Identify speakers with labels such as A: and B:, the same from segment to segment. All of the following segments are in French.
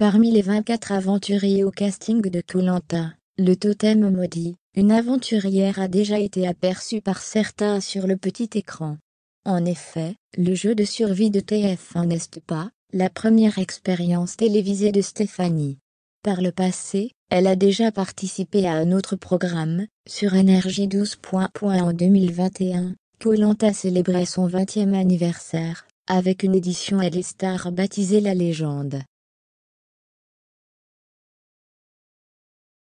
A: Parmi les 24 aventuriers au casting de koh le totem maudit, une aventurière a déjà été aperçue par certains sur le petit écran. En effet, le jeu de survie de TF1 n'est pas la première expérience télévisée de Stéphanie. Par le passé, elle a déjà participé à un autre programme, sur nrj 12. en 2021, Colanta célébrait son 20e anniversaire, avec une édition Elle est stars baptisée La Légende.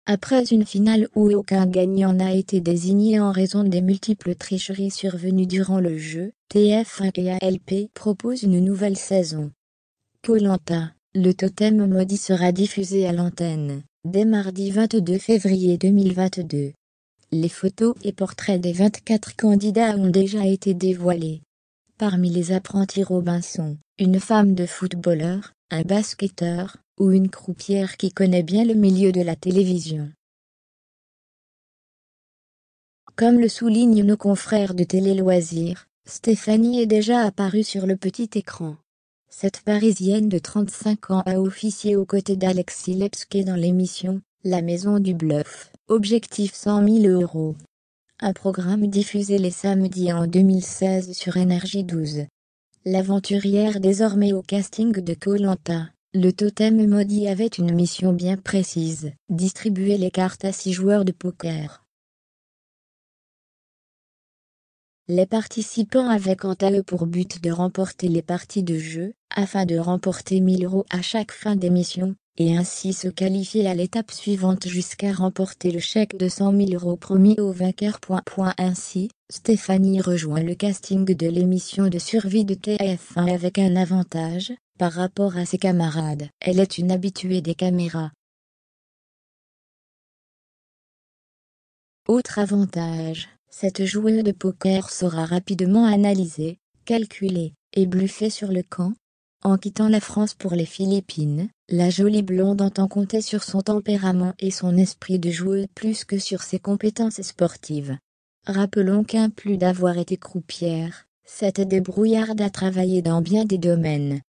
A: Après une finale où aucun gagnant n'a été désigné en raison des multiples tricheries survenues durant le jeu, TF1 et ALP proposent une nouvelle saison. Colanta, le totem maudit sera diffusé à l'antenne, dès mardi 22 février 2022. Les photos et portraits des 24 candidats ont déjà été dévoilés. Parmi les apprentis Robinson, une femme de footballeur, un basketteur, ou une croupière qui connaît
B: bien le milieu de la télévision. Comme le
A: soulignent nos confrères de Télé-Loisirs, Stéphanie est déjà apparue sur le petit écran. Cette Parisienne de 35 ans a officié aux côtés d'Alexis Lepske dans l'émission La Maison du Bluff, objectif 100 000 euros. Un programme diffusé les samedis en 2016 sur Énergie 12. L'aventurière désormais au casting de Colanta. Le totem maudit avait une mission bien précise, distribuer les cartes à six joueurs de poker. Les participants avaient quant à eux pour but de remporter les parties de jeu, afin de remporter 1000 euros à chaque fin d'émission, et ainsi se qualifier à l'étape suivante jusqu'à remporter le chèque de 100 000 euros promis au vainqueur. Ainsi, Stéphanie rejoint le casting de l'émission de survie de TF1 avec un avantage, par rapport à ses camarades, elle est une habituée des caméras.
B: Autre avantage,
A: cette joueuse de poker sera rapidement analysée, calculée et bluffée sur le camp. En quittant la France pour les Philippines, la jolie blonde entend compter sur son tempérament et son esprit de joueuse plus que sur ses compétences sportives. Rappelons qu'un plus d'avoir été croupière, cette débrouillarde a travaillé dans bien
B: des domaines,